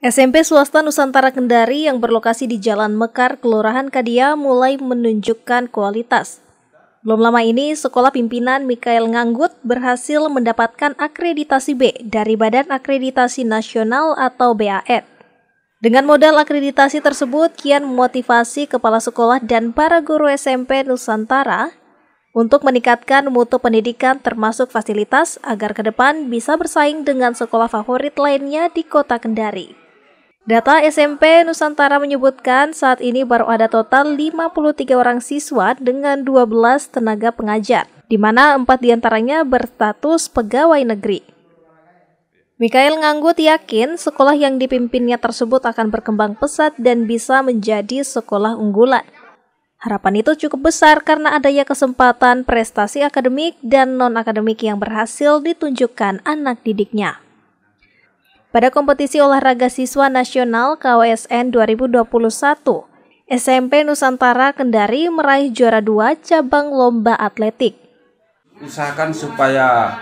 SMP swasta Nusantara Kendari yang berlokasi di Jalan Mekar, Kelurahan Kadia mulai menunjukkan kualitas. Belum lama ini, sekolah pimpinan Mikael Nganggut berhasil mendapatkan akreditasi B dari Badan Akreditasi Nasional atau BAN. Dengan modal akreditasi tersebut, kian memotivasi kepala sekolah dan para guru SMP Nusantara untuk meningkatkan mutu pendidikan termasuk fasilitas agar ke depan bisa bersaing dengan sekolah favorit lainnya di kota Kendari. Data SMP Nusantara menyebutkan saat ini baru ada total 53 orang siswa dengan 12 tenaga pengajar, di mana 4 diantaranya berstatus pegawai negeri. Mikael Nganggut yakin sekolah yang dipimpinnya tersebut akan berkembang pesat dan bisa menjadi sekolah unggulan. Harapan itu cukup besar karena adanya kesempatan prestasi akademik dan non-akademik yang berhasil ditunjukkan anak didiknya. Pada kompetisi olahraga siswa nasional KWSN 2021, SMP Nusantara Kendari meraih juara dua cabang lomba atletik. Usahakan supaya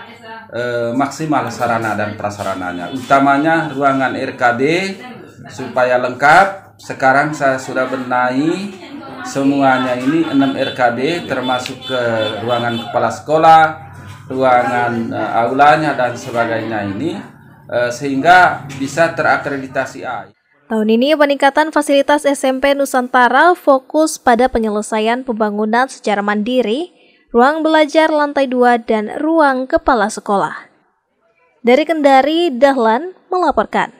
eh, maksimal sarana dan prasarananya, utamanya ruangan RKD supaya lengkap. Sekarang saya sudah benahi semuanya ini 6 RKD termasuk ke ruangan kepala sekolah, ruangan eh, aulanya dan sebagainya ini Eh, sehingga bisa terakreditasi A. Tahun ini peningkatan fasilitas SMP Nusantara fokus pada penyelesaian pembangunan secara mandiri, ruang belajar lantai 2 dan ruang kepala sekolah. Dari Kendari, Dahlan melaporkan.